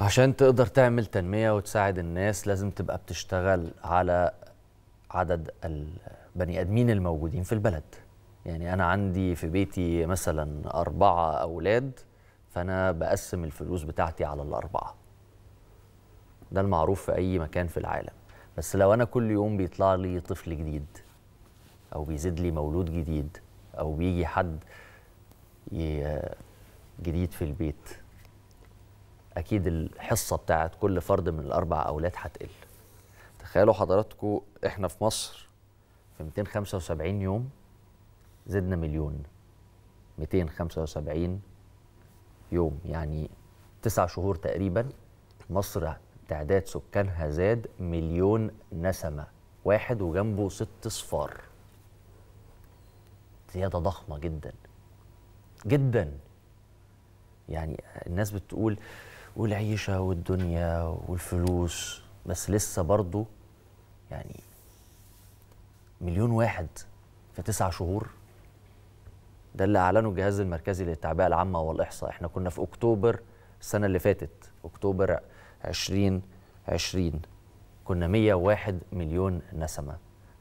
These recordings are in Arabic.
عشان تقدر تعمل تنمية وتساعد الناس لازم تبقى بتشتغل على عدد البني آدمين الموجودين في البلد يعني أنا عندي في بيتي مثلا أربعة أولاد فأنا بقسم الفلوس بتاعتي على الأربعة ده المعروف في أي مكان في العالم بس لو أنا كل يوم بيطلع لي طفل جديد أو بيزيد لي مولود جديد أو بيجي حد جديد في البيت اكيد الحصه بتاعه كل فرد من الاربع اولاد هتقل تخيلوا حضراتكم احنا في مصر في 275 يوم زدنا مليون 275 يوم يعني تسع شهور تقريبا مصر تعداد سكانها زاد مليون نسمة واحد وجنبه ست صفار زيادة ضخمة جدا جدا يعني الناس بتقول والعيشه والدنيا والفلوس بس لسه برضه يعني مليون واحد في تسع شهور ده اللي اعلنه الجهاز المركزي للتعبئه العامه والاحصاء احنا كنا في اكتوبر السنه اللي فاتت اكتوبر 2020 كنا 101 مليون نسمه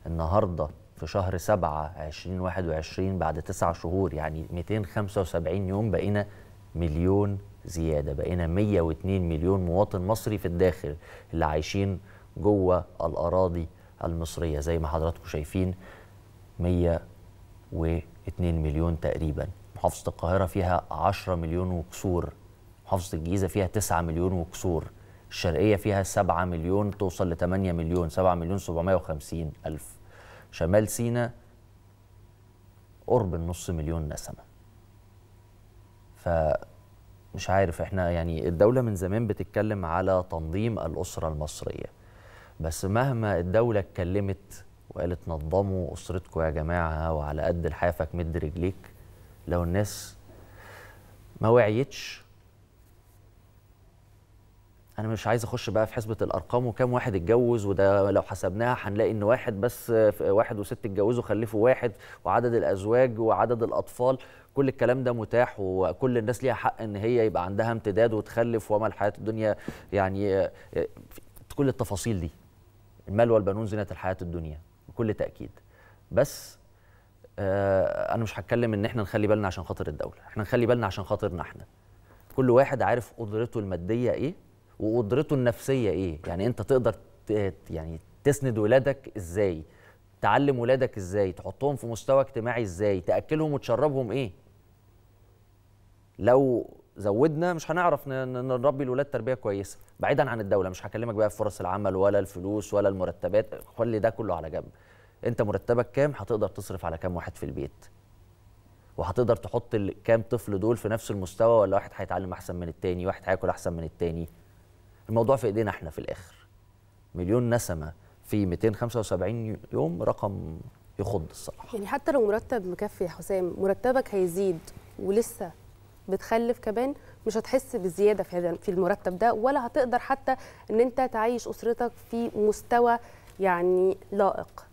النهارده في شهر 7 2021 بعد تسع شهور يعني 275 يوم بقينا مليون زياده بقينا 102 مليون مواطن مصري في الداخل اللي عايشين جوه الاراضي المصريه زي ما حضراتكم شايفين 102 مليون تقريبا محافظه القاهره فيها 10 مليون وكسور محافظه الجيزه فيها 9 مليون وكسور الشرقيه فيها 7 مليون توصل ل 8 مليون 7 مليون 750 الف شمال سيناء قرب النص مليون نسمه فمش عارف احنا يعني الدولة من زمان بتتكلم على تنظيم الأسرة المصرية بس مهما الدولة اتكلمت وقالت نظموا أسرتكم يا جماعة وعلى قد لحافك مد رجليك لو الناس ما وعيتش انا مش عايز اخش بقى في حسبه الارقام وكام واحد اتجوز وده لو حسبناها هنلاقي ان واحد بس واحد وست اتجوزوا خلفوا واحد وعدد الازواج وعدد الاطفال كل الكلام ده متاح وكل الناس ليها حق ان هي يبقى عندها امتداد وتخلف وما الحياه الدنيا يعني آه، آه، كل التفاصيل دي المال والبنون زينه الحياه الدنيا بكل تاكيد بس آه، انا مش هتكلم ان احنا نخلي بالنا عشان خاطر الدوله احنا نخلي بالنا عشان خاطرنا احنا كل واحد عارف قدرته الماديه ايه وقدرته النفسيه ايه يعني انت تقدر يعني تسند ولادك ازاي تعلم ولادك ازاي تحطهم في مستوى اجتماعي ازاي تاكلهم وتشربهم ايه لو زودنا مش هنعرف نربي الولاد تربيه كويسه بعيدا عن الدوله مش هكلمك بقى في فرص العمل ولا الفلوس ولا المرتبات خلي ده كله على جنب انت مرتبك كام هتقدر تصرف على كام واحد في البيت وهتقدر تحط كام طفل دول في نفس المستوى ولا واحد هيتعلم احسن من التاني واحد هياكل احسن من التاني الموضوع في ايدينا احنا في الاخر مليون نسمه في 275 يوم رقم يخض الصراحه يعني حتى لو مرتب مكفي يا حسام مرتبك هيزيد ولسه بتخلف كمان مش هتحس بزياده في هذا في المرتب ده ولا هتقدر حتى ان انت تعيش اسرتك في مستوى يعني لائق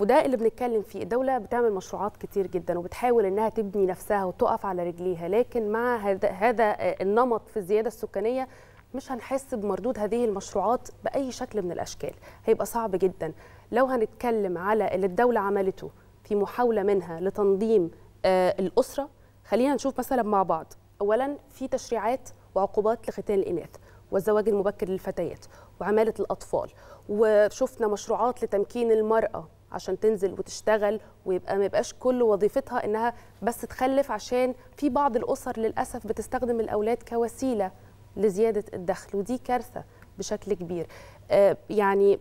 وده اللي بنتكلم فيه الدوله بتعمل مشروعات كتير جدا وبتحاول انها تبني نفسها وتقف على رجليها لكن مع هذا النمط في الزياده السكانيه مش هنحس بمردود هذه المشروعات باي شكل من الاشكال هيبقى صعب جدا لو هنتكلم على اللي الدوله عملته في محاوله منها لتنظيم آه، الاسره خلينا نشوف مثلا مع بعض اولا في تشريعات وعقوبات لختان الاناث والزواج المبكر للفتيات وعماله الاطفال وشفنا مشروعات لتمكين المراه عشان تنزل وتشتغل ويبقى ما يبقاش كل وظيفتها انها بس تخلف عشان في بعض الاسر للاسف بتستخدم الاولاد كوسيله لزياده الدخل ودي كارثه بشكل كبير آه، يعني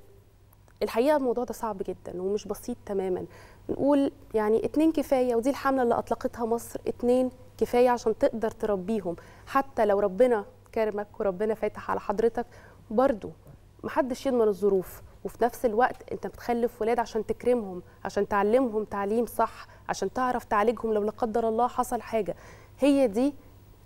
الحقيقه الموضوع ده صعب جدا ومش بسيط تماما نقول يعني اتنين كفايه ودي الحمله اللي اطلقتها مصر اتنين كفايه عشان تقدر تربيهم حتى لو ربنا كرمك وربنا فاتح على حضرتك برضو محدش يضمن الظروف وفي نفس الوقت انت بتخلف ولاد عشان تكرمهم عشان تعلمهم تعليم صح عشان تعرف تعالجهم لو لا قدر الله حصل حاجه هي دي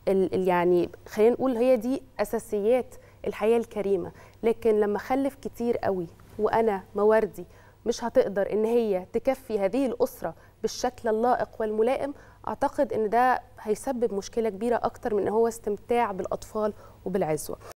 يعني خلينا نقول هي دي اساسيات الحياه الكريمه لكن لما اخلف كتير قوي وانا مواردي مش هتقدر ان هي تكفي هذه الاسره بالشكل اللائق والملائم اعتقد ان ده هيسبب مشكله كبيره اكتر من ان هو استمتاع بالاطفال وبالعزوه